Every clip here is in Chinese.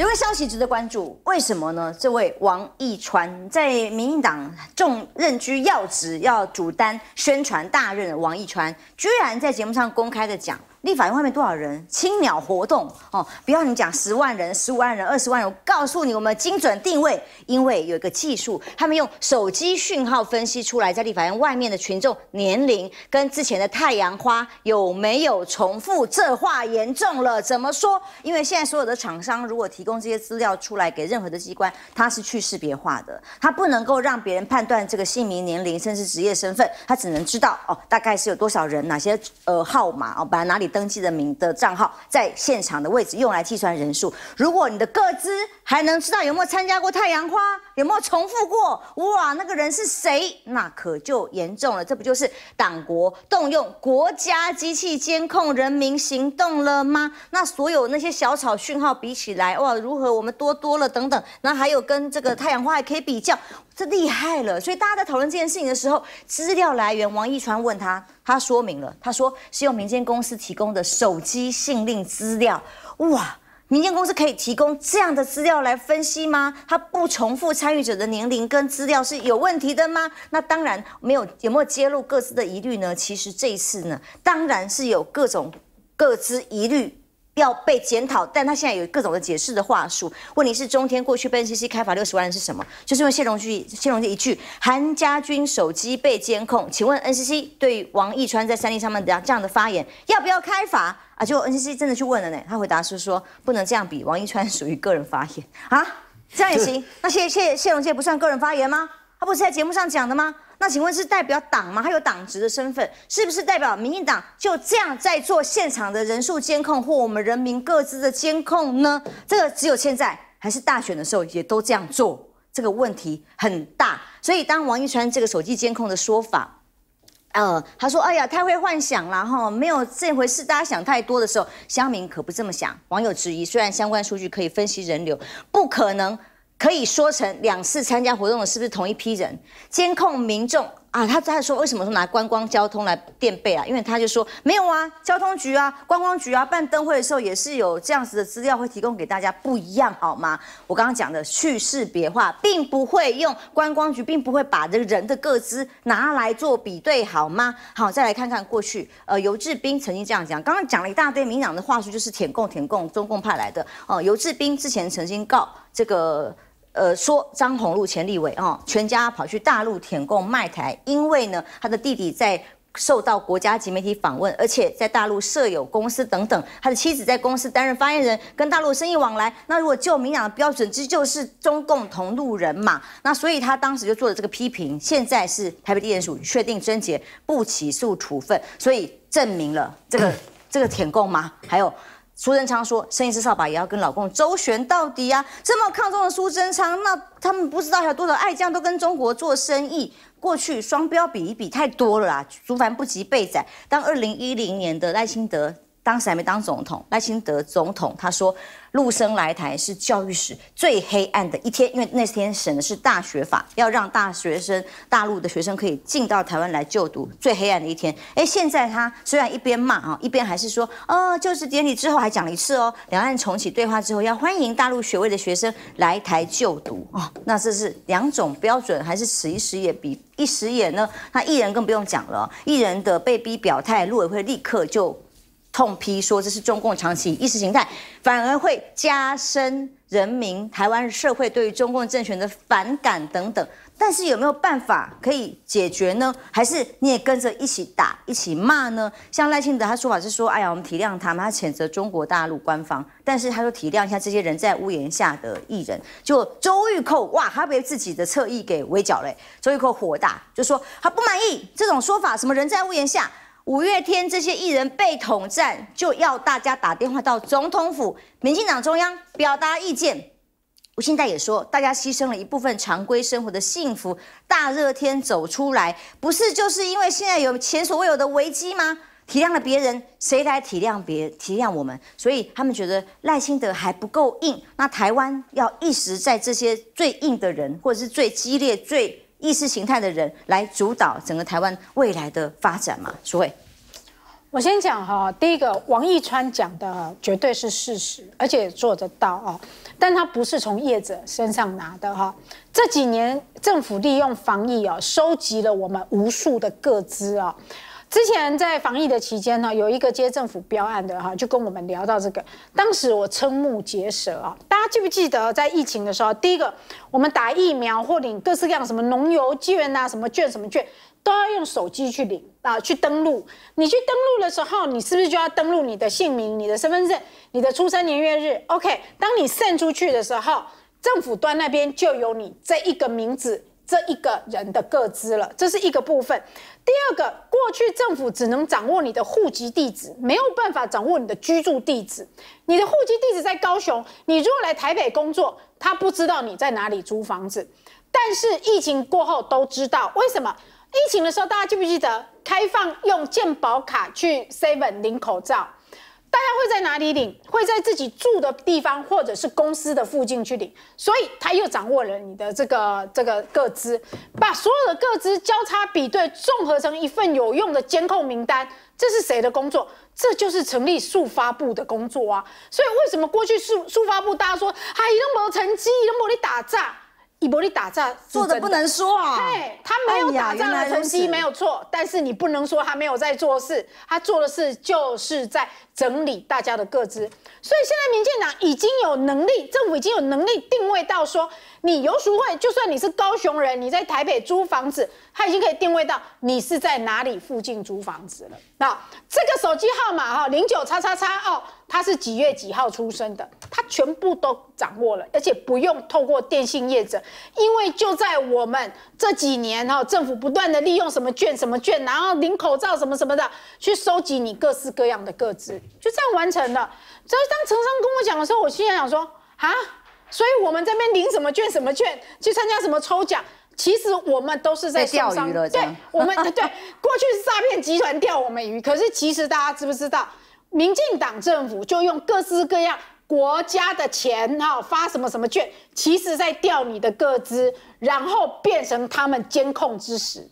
There 消息值得关注，为什么呢？这位王义川在民进党重任居要职，要主担宣传大任的王义川，居然在节目上公开的讲，立法院外面多少人青鸟活动哦，不要你讲十万人、十五万人、二十万人，我告诉你，我们精准定位，因为有一个技术，他们用手机讯号分析出来，在立法院外面的群众年龄跟之前的太阳花有没有重复？这话严重了，怎么说？因为现在所有的厂商如果提供机。些资料出来给任何的机关，它是去识别化的，它不能够让别人判断这个姓名、年龄，甚至职业、身份，它只能知道哦，大概是有多少人，哪些呃号码哦，把哪里登记的名的账号，在现场的位置，用来计算人数。如果你的个资还能知道有没有参加过太阳花，有没有重复过，哇，那个人是谁，那可就严重了。这不就是党国动用国家机器监控人民行动了吗？那所有那些小草讯号比起来，哇，如和我们多多了等等，然后还有跟这个太阳花也可以比较，这厉害了。所以大家在讨论这件事情的时候，资料来源王一川问他，他说明了，他说是用民间公司提供的手机信令资料。哇，民间公司可以提供这样的资料来分析吗？他不重复参与者的年龄跟资料是有问题的吗？那当然没有，有没有揭露各自的疑虑呢？其实这一次呢，当然是有各种各自疑虑。要被检讨，但他现在有各种的解释的话术。问题是，中天过去被 NCC 开罚六十万人是什么？就是因为谢龙介谢龙介一句韩家军手机被监控，请问 NCC 对王义川在三立上面的这样的发言要不要开罚啊？结果 NCC 真的去问了呢，他回答是说不能这样比，王义川属于个人发言啊，这样也行？那谢谢谢龙介不算个人发言吗？他不是在节目上讲的吗？那请问是代表党吗？他有党职的身份，是不是代表民进党就这样在做现场的人数监控或我们人民各自的监控呢？这个只有现在还是大选的时候也都这样做，这个问题很大。所以当王一川这个手机监控的说法，呃，他说：“哎呀，太会幻想了哈，没有这回事，大家想太多的时候，乡民可不这么想。”网友质疑，虽然相关数据可以分析人流，不可能。可以说成两次参加活动的是不是同一批人？监控民众啊，他在说为什么说拿观光交通来垫背啊？因为他就说没有啊，交通局啊、观光局啊办灯会的时候也是有这样子的资料会提供给大家，不一样好吗？我刚刚讲的去识别化，并不会用观光局，并不会把这个人的个资拿来做比对好吗？好，再来看看过去，呃，尤志斌曾经这样讲，刚刚讲了一大堆民党的话术，就是舔共舔共，中共派来的哦。尤志斌之前曾经告这个。呃，说张宏禄、钱立伟哦，全家跑去大陆舔供卖台，因为呢，他的弟弟在受到国家级媒体访问，而且在大陆设有公司等等，他的妻子在公司担任发言人，跟大陆生意往来。那如果就民党的标准，这就是中共同路人嘛？那所以他当时就做了这个批评。现在是台北地检署确定贞洁，不起诉处分，所以证明了这个这个舔供吗？还有？苏贞昌说：“生意是扫把，也要跟老公周旋到底啊！这么抗中的苏贞昌，那他们不知道还有多少爱将都跟中国做生意。过去双标比一比太多了啦，竹凡不及被仔。当二零一零年的赖清德。”当时还没当总统，赖清德总统他说陆生来台是教育史最黑暗的一天，因为那天审的是大学法，要让大学生大陆的学生可以进到台湾来就读，最黑暗的一天。哎，现在他虽然一边骂啊，一边还是说，哦，就是典礼之后还讲了一次哦，两岸重启对话之后要欢迎大陆学位的学生来台就读哦，那这是两种标准，还是此一时也比一时也呢？那艺人更不用讲了，艺人的被逼表态，陆委会立刻就。痛批说这是中共长期意识形态，反而会加深人民台湾社会对于中共政权的反感等等。但是有没有办法可以解决呢？还是你也跟着一起打、一起骂呢？像赖清德他说法是说，哎呀，我们体谅他们谴责中国大陆官方，但是他说体谅一下这些人在屋檐下的艺人，就周玉蔻哇，他被自己的侧翼给围剿嘞。周玉蔻火大，就说他不满意这种说法，什么人在屋檐下？五月天这些艺人被统战，就要大家打电话到总统府、民进党中央表达意见。吴信代也说，大家牺牲了一部分常规生活的幸福，大热天走出来，不是就是因为现在有前所未有的危机吗？体谅了别人，谁来体谅别体谅我们？所以他们觉得赖清德还不够硬。那台湾要一时在这些最硬的人，或者是最激烈、最……意识形态的人来主导整个台湾未来的发展嘛？诸位，我先讲哈，第一个，王一川讲的绝对是事实，而且做得到哦，但他不是从业者身上拿的哈。这几年政府利用防疫啊，收集了我们无数的各资啊。之前在防疫的期间呢，有一个接政府标案的哈，就跟我们聊到这个，当时我瞠目结舌啊！大家记不记得在疫情的时候，第一个我们打疫苗或领各式各样什么农游券啊、什么券什么券，都要用手机去领啊，去登录。你去登录的时候，你是不是就要登录你的姓名、你的身份证、你的出生年月日？OK，当你散出去的时候，政府端那边就有你这一个名字。这一个人的个资了，这是一个部分。第二个，过去政府只能掌握你的户籍地址，没有办法掌握你的居住地址。你的户籍地址在高雄，你如果来台北工作，他不知道你在哪里租房子。但是疫情过后都知道，为什么？疫情的时候大家记不记得开放用健保卡去 Seven 领口罩？大家会在哪里领？会在自己住的地方，或者是公司的附近去领。所以他又掌握了你的这个这个个资，把所有的个资交叉比对，综合成一份有用的监控名单。这是谁的工作？这就是成立速发部的工作啊！所以为什么过去速速发部大家说还都个没成绩，一个没得打仗？以伯利打仗做的不能说啊，他没有打仗的成绩没有错。但是你不能说他没有在做事，他做的事就是在整理大家的各资。所以现在民进党已经有能力，政府已经有能力定位到说，你游熟会，就算你是高雄人，你在台北租房子，他已经可以定位到你是在哪里附近租房子了。那这个手机号码哈，零九叉叉叉哦。他是几月几号出生的？他全部都掌握了，而且不用透过电信业者，因为就在我们这几年哈，政府不断的利用什么券、什么券，然后领口罩什么什么的，去收集你各式各样的个资，就这样完成了。所以当陈商跟我讲的时候，我心在想说啊，所以我们这边领什么券、什么券，去参加什么抽奖，其实我们都是在钓鱼了。对，我们对过去是诈骗集团钓我们鱼，可是其实大家知不知道？民进党政府就用各式各样国家的钱，哈，发什么什么券，其实在调你的个资，然后变成他们监控之使。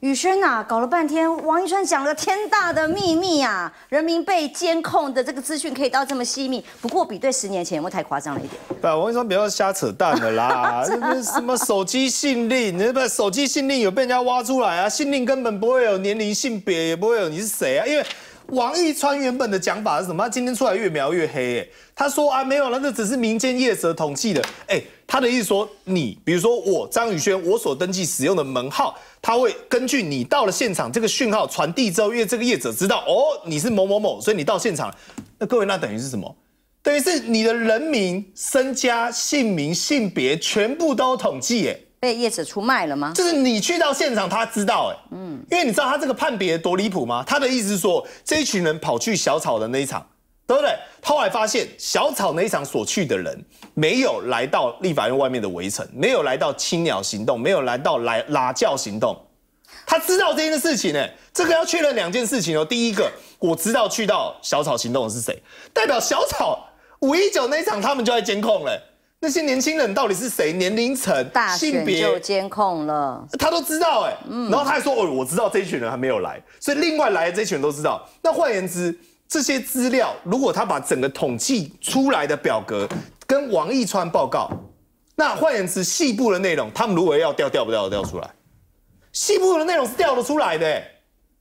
宇轩呐，搞了半天，王一川讲了天大的秘密啊！人民被监控的这个资讯可以到这么细密，不过比对十年前，会不有太夸张了一点？对王一川不要瞎扯淡的啦！什么手机信令，你不是手机信令有被人家挖出来啊？信令根本不会有年龄、性别，也不会有你是谁啊，因为。王一川原本的讲法是什么？今天出来越描越黑哎，他说啊没有了，这只是民间业者统计的。哎，他的意思说，你比如说我张宇轩，我所登记使用的门号，他会根据你到了现场这个讯号传递之后，因为这个业者知道哦你是某某某，所以你到现场了。那各位那等于是什么？等于是你的人名、身家、姓名、性别全部都统计哎。被叶子出卖了吗？就是你去到现场，他知道哎，嗯，因为你知道他这个判别多离谱吗？他的意思是说，这一群人跑去小草的那一场，对不对？他还发现小草那一场所去的人没有来到立法院外面的围城，没有来到青鸟行动，没有来到来拉教行动，他知道这件事情哎，这个要确认两件事情哦。第一个，我知道去到小草行动的是谁，代表小草五一九那一场他们就在监控嘞。那些年轻人到底是谁？年龄层、性别就监控了，他都知道哎，然后他还说哦，我知道这一群人还没有来，所以另外来的这群人都知道。那换言之，这些资料如果他把整个统计出来的表格跟王一川报告，那换言之，细部的内容，他们如果要调，调不调得调出来？细部的内容是调得出来的，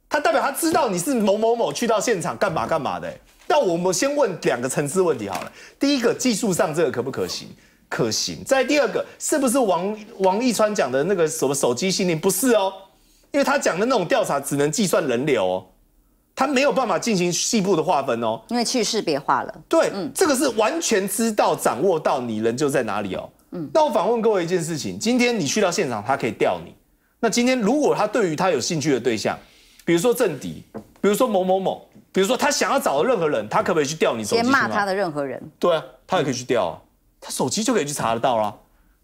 他代表他知道你是某某某去到现场干嘛干嘛的。那我们先问两个层次问题好了，第一个技术上这个可不可行？可行。再第二个，是不是王王一川讲的那个什么手机信念？不是哦，因为他讲的那种调查只能计算人流，哦，他没有办法进行细部的划分哦。因为去识别化了。对，这个是完全知道掌握到你人就在哪里哦。嗯。那我反问各位一件事情：今天你去到现场，他可以调你。那今天如果他对于他有兴趣的对象，比如说政敌，比如说某某某，比如说他想要找的任何人，他可不可以去调你？先骂他的任何人。对啊，他也可以去调啊。他手机就可以去查得到啦，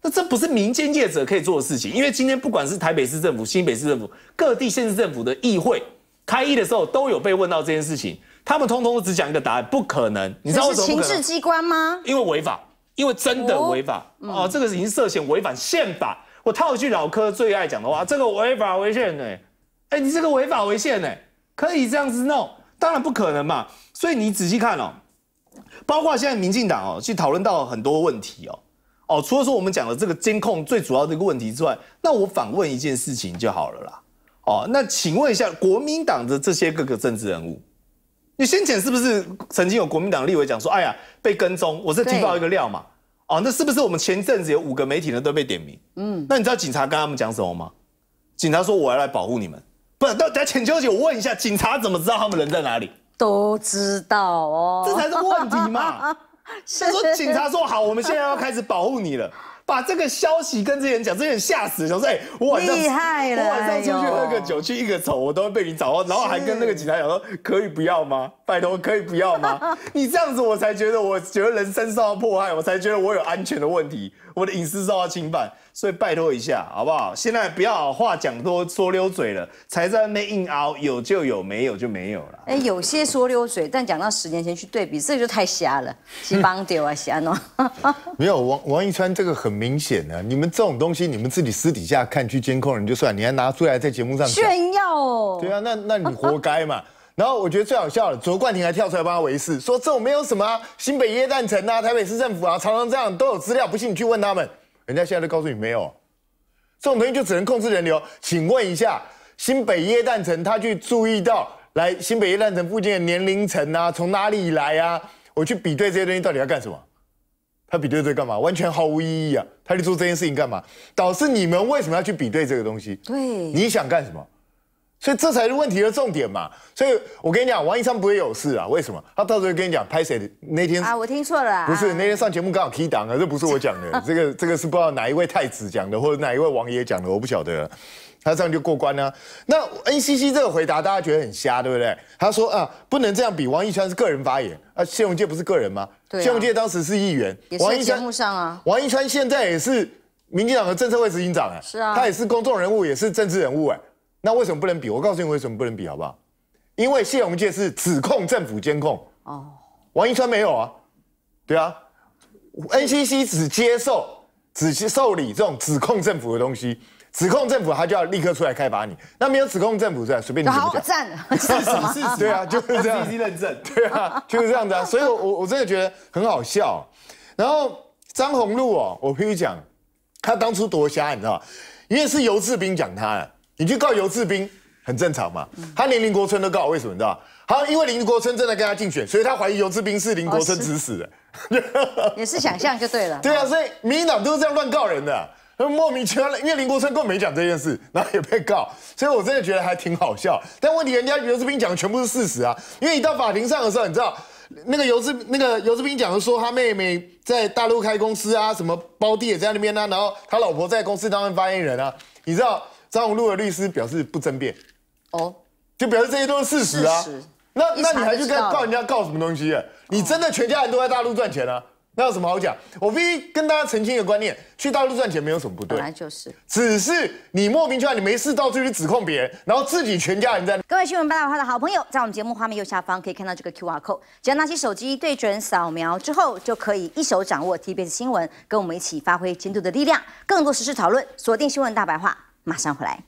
那这不是民间业者可以做的事情，因为今天不管是台北市政府、新北市政府、各地县市政府的议会开议的时候，都有被问到这件事情，他们通通都只讲一个答案，不可能。你知道为什么是情治机关吗？因为违法，因为真的违法哦，这个已经涉嫌违反宪法。我套一句老柯最爱讲的话，这个违法违宪呢？哎，你这个违法违宪呢？可以这样子弄？当然不可能嘛。所以你仔细看哦。包括现在民进党哦，去讨论到很多问题哦，哦，除了说我们讲的这个监控最主要的一个问题之外，那我反问一件事情就好了啦，哦，那请问一下国民党的这些各个政治人物，你先前是不是曾经有国民党立委讲说，哎呀，被跟踪，我是听到一个料嘛，哦，那是不是我们前阵子有五个媒体人都被点名？嗯，那你知道警察跟他们讲什么吗？警察说我要来保护你们。不，那下请秋姐，我问一下，警察怎么知道他们人在哪里？都知道哦，这才是问题嘛！他说警察说好，我们现在要开始保护你了，把这个消息跟这些人讲，这些人吓死，说哎，我晚上我晚上出去喝个酒，去一个丑，我都会被你找，然后还跟那个警察讲说可以不要吗？拜托可以不要吗？你这样子我才觉得，我觉得人生受到迫害，我才觉得我有安全的问题，我的隐私受到侵犯。所以拜托一下，好不好？现在不要话讲多说溜嘴了，才在那边硬熬，有就有，没有就没有了。哎，有些说溜嘴，但讲到十年前去对比，这就太瞎了，帮丢啊瞎喏。没有王王一川这个很明显呢，你们这种东西，你们自己私底下看去监控人就算，你还拿出来在节目上炫耀哦？对啊，那那你活该嘛。然后我觉得最好笑了，卓冠廷还跳出来帮他维持，说这没有什么新北夜诞城啊，台北市政府啊，常常这样都有资料，不信你去问他们。人家现在都告诉你没有，这种东西就只能控制人流。请问一下，新北耶诞城，他去注意到来新北耶诞城附近的年龄层啊，从哪里来啊？我去比对这些东西到底要干什么？他比对这干嘛？完全毫无意义啊！他去做这件事情干嘛？导致你们为什么要去比对这个东西？对，你想干什么？所以这才是问题的重点嘛！所以我跟你讲，王一昌不会有事啊。为什么？他到时候跟你讲拍谁的那天啊，我听错了。不是那天上节目刚好提档啊，这不是我讲的。这个这个是不知道哪一位太子讲的，或者哪一位王爷讲的，我不晓得。他这样就过关啊。那 NCC 这个回答大家觉得很瞎，对不对？他说啊，不能这样比，王一川是个人发言，啊，谢永健不是个人吗？谢永健当时是议员，王一川上啊。王一川现在也是民进党的政策会执行长哎，是啊，他也是公众人物，也是政治人物哎。那为什么不能比？我告诉你为什么不能比，好不好？因为谢宏介是指控政府监控，哦，王一川没有啊，对啊，NCC 只接受只受理这种指控政府的东西，指控政府他就要立刻出来开罚你，那没有指控政府在随便你讲。好不 是吗？对啊，就是这样子。认证，对啊，就是这样子啊。所以我我真的觉得很好笑。然后张宏禄哦，我必须讲，他当初多瞎，你知道吗？因为是游志斌讲他的。你去告游志斌很正常嘛，他连林国春都告，为什么你知道？好，因为林国春正在跟他竞选，所以他怀疑游志斌是林国春指使的，也是想象就对了。对啊，所以民进党都是这样乱告人的，莫名其妙。因为林国春根本没讲这件事，然后也被告，所以我真的觉得还挺好笑。但问题，人家游志斌讲的全部是事实啊，因为你到法庭上的时候，你知道那个游志那个游志斌讲说他妹妹在大陆开公司啊，什么胞弟也在那边呢，然后他老婆在公司当发言人啊，你知道。张宏禄的律师表示不争辩，哦，就表示这些都是事实啊。那那你还去告告人家告什么东西啊？你真的全家人都在大陆赚钱啊？那有什么好讲？我必须跟大家澄清一个观念：去大陆赚钱没有什么不对，本来就是。只是你莫名其妙，你没事到处去指控别人，然后自己全家人在。各位新闻大话的好朋友，在我们节目画面右下方可以看到这个 QR code，只要拿起手机对准扫描之后，就可以一手掌握 TBS 新闻，跟我们一起发挥监督的力量。更多实事讨论，锁定新闻大白话。马上回来。